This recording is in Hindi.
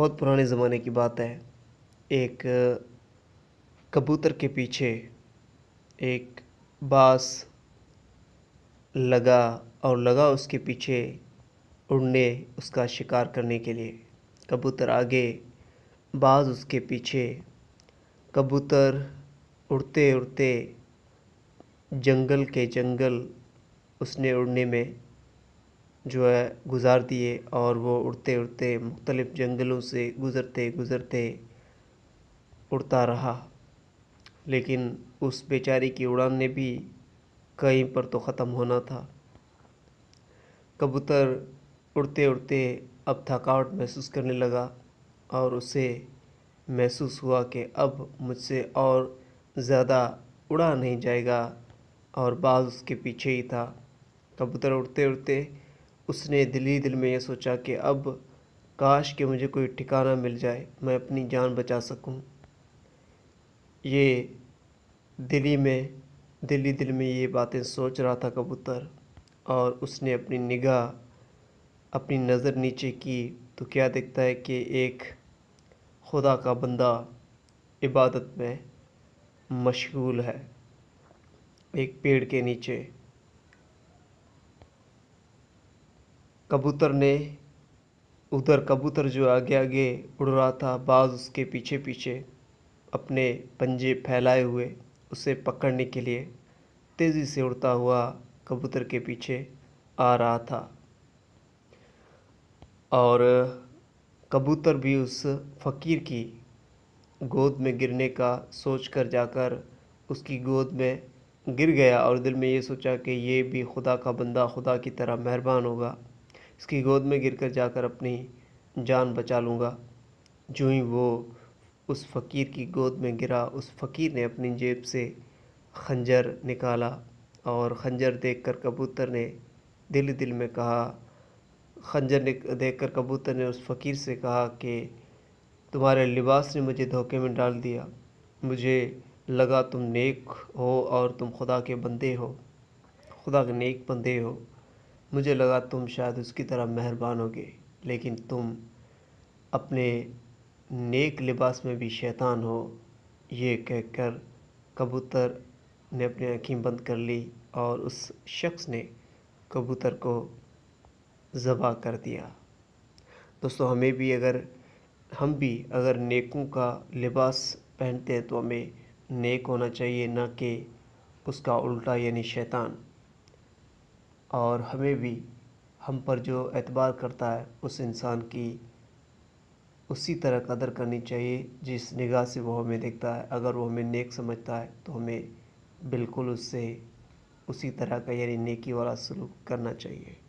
बहुत पुराने ज़माने की बात है एक कबूतर के पीछे एक बास लगा और लगा उसके पीछे उड़ने उसका शिकार करने के लिए कबूतर आगे बाज उसके पीछे कबूतर उड़ते उड़ते जंगल के जंगल उसने उड़ने में जो है गुजार दिए और वो उड़ते उड़ते मुख्तलिफ़ जंगलों से गुज़रते गुज़रते उड़ता रहा लेकिन उस बेचारे की उड़ान ने भी कहीं पर तो ख़त्म होना था कबूतर उड़ते उड़ते अब थकावट महसूस करने लगा और उसे महसूस हुआ कि अब मुझसे और ज़्यादा उड़ा नहीं जाएगा और बाज उसके पीछे ही था कबूतर उड़ते उड़ते उसने दिली दिल में यह सोचा कि अब काश कि मुझे कोई ठिकाना मिल जाए मैं अपनी जान बचा सकूं। ये दिली में दिली दिल में ये बातें सोच रहा था कबूतर और उसने अपनी निगाह अपनी नज़र नीचे की तो क्या देखता है कि एक खुदा का बंदा इबादत में मशगूल है एक पेड़ के नीचे कबूतर ने उधर कबूतर जो आगे आगे उड़ रहा था बाज उसके पीछे पीछे अपने पंजे फैलाए हुए उसे पकड़ने के लिए तेज़ी से उड़ता हुआ कबूतर के पीछे आ रहा था और कबूतर भी उस फ़कीर की गोद में गिरने का सोच कर जाकर उसकी गोद में गिर गया और दिल में ये सोचा कि ये भी खुदा का बंदा खुदा की तरह मेहरबान होगा इसकी गोद में गिरकर जाकर अपनी जान बचा लूँगा जो ही वो उस फ़कीर की गोद में गिरा उस फ़कीर ने अपनी जेब से खंजर निकाला और खंजर देखकर कबूतर ने दिल दिल में कहा खंजर देखकर कबूतर ने उस फ़कीर से कहा कि तुम्हारे लिबास ने मुझे धोखे में डाल दिया मुझे लगा तुम नेक हो और तुम खुदा के बंदे हो खुदा के नेक बंदे हो मुझे लगा तुम शायद उसकी तरह मेहरबान होगे लेकिन तुम अपने नेक लिबास में भी शैतान हो ये कहकर कबूतर ने अपनी आँखें बंद कर ली और उस शख्स ने कबूतर को ज़बा कर दिया दोस्तों हमें भी अगर हम भी अगर नेकों का लिबास पहनते हैं तो हमें नेक होना चाहिए ना कि उसका उल्टा यानी शैतान और हमें भी हम पर जो एतबार करता है उस इंसान की उसी तरह कदर करनी चाहिए जिस निगाह से वो हमें देखता है अगर वो हमें नेक समझता है तो हमें बिल्कुल उससे उसी तरह का यानी नेकी वाला सलूक करना चाहिए